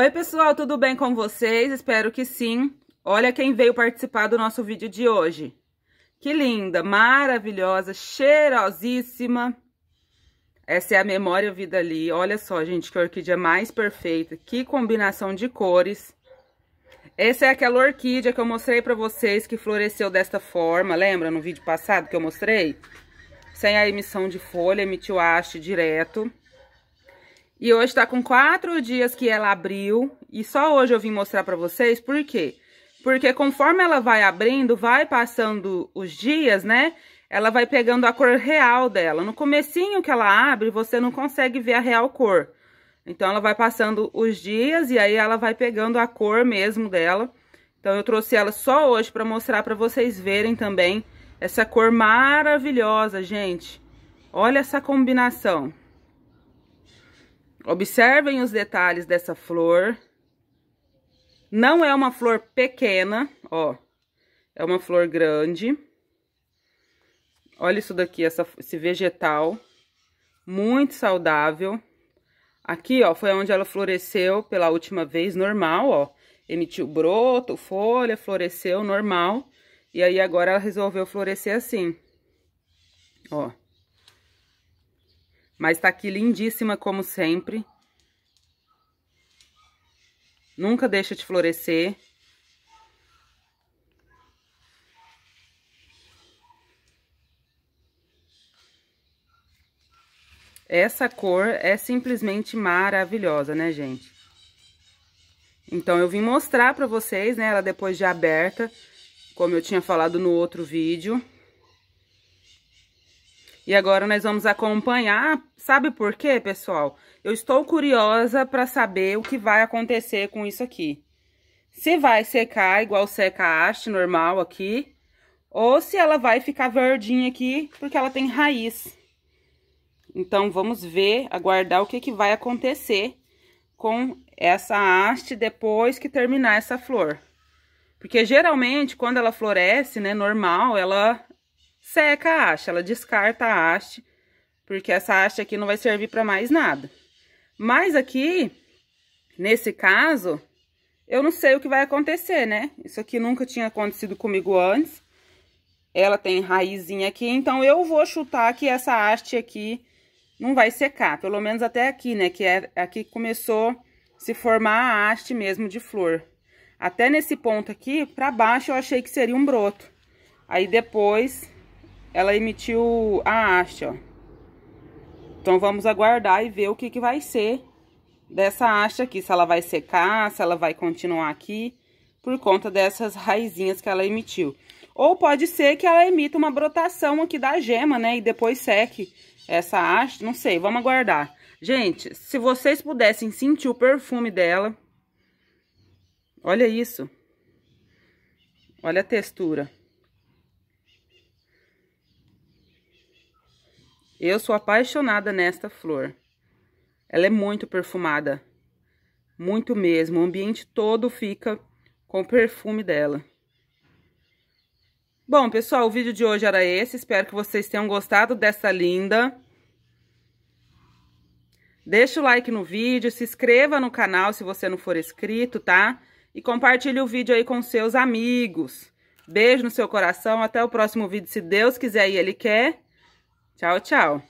Oi, pessoal, tudo bem com vocês? Espero que sim. Olha quem veio participar do nosso vídeo de hoje. Que linda, maravilhosa, cheirosíssima. Essa é a Memória Vida ali. Olha só, gente, que orquídea mais perfeita. Que combinação de cores. Essa é aquela orquídea que eu mostrei pra vocês que floresceu desta forma. Lembra no vídeo passado que eu mostrei? Sem a emissão de folha, emitiu haste direto. E hoje tá com quatro dias que ela abriu, e só hoje eu vim mostrar pra vocês por quê. Porque conforme ela vai abrindo, vai passando os dias, né, ela vai pegando a cor real dela. No comecinho que ela abre, você não consegue ver a real cor. Então, ela vai passando os dias e aí ela vai pegando a cor mesmo dela. Então, eu trouxe ela só hoje pra mostrar pra vocês verem também essa cor maravilhosa, gente. Olha essa combinação. Observem os detalhes dessa flor. Não é uma flor pequena, ó. É uma flor grande. Olha isso daqui, essa, esse vegetal. Muito saudável. Aqui, ó, foi onde ela floresceu pela última vez, normal, ó. Emitiu broto, folha, floresceu, normal. E aí, agora ela resolveu florescer assim. Ó. Mas tá aqui lindíssima como sempre. Nunca deixa de florescer. Essa cor é simplesmente maravilhosa, né, gente? Então, eu vim mostrar pra vocês, né, ela depois de aberta, como eu tinha falado no outro vídeo, e agora nós vamos acompanhar, sabe por quê, pessoal? Eu estou curiosa para saber o que vai acontecer com isso aqui. Se vai secar igual seca a haste normal aqui, ou se ela vai ficar verdinha aqui, porque ela tem raiz. Então, vamos ver, aguardar o que, que vai acontecer com essa haste depois que terminar essa flor. Porque geralmente, quando ela floresce, né, normal, ela seca a haste, ela descarta a haste, porque essa haste aqui não vai servir para mais nada. Mas aqui, nesse caso, eu não sei o que vai acontecer, né? Isso aqui nunca tinha acontecido comigo antes. Ela tem raizinha aqui, então eu vou chutar que essa haste aqui não vai secar, pelo menos até aqui, né? Que é aqui começou se formar a haste mesmo de flor. Até nesse ponto aqui, para baixo, eu achei que seria um broto. Aí depois ela emitiu a haste, ó. Então, vamos aguardar e ver o que, que vai ser dessa haste aqui. Se ela vai secar, se ela vai continuar aqui, por conta dessas raizinhas que ela emitiu. Ou pode ser que ela emita uma brotação aqui da gema, né? E depois seque essa haste, não sei, vamos aguardar. Gente, se vocês pudessem sentir o perfume dela, olha isso. Olha a textura. Eu sou apaixonada nesta flor. Ela é muito perfumada. Muito mesmo. O ambiente todo fica com o perfume dela. Bom, pessoal, o vídeo de hoje era esse. Espero que vocês tenham gostado dessa linda. Deixa o like no vídeo, se inscreva no canal se você não for inscrito, tá? E compartilhe o vídeo aí com seus amigos. Beijo no seu coração, até o próximo vídeo, se Deus quiser e Ele quer. Tchau, tchau.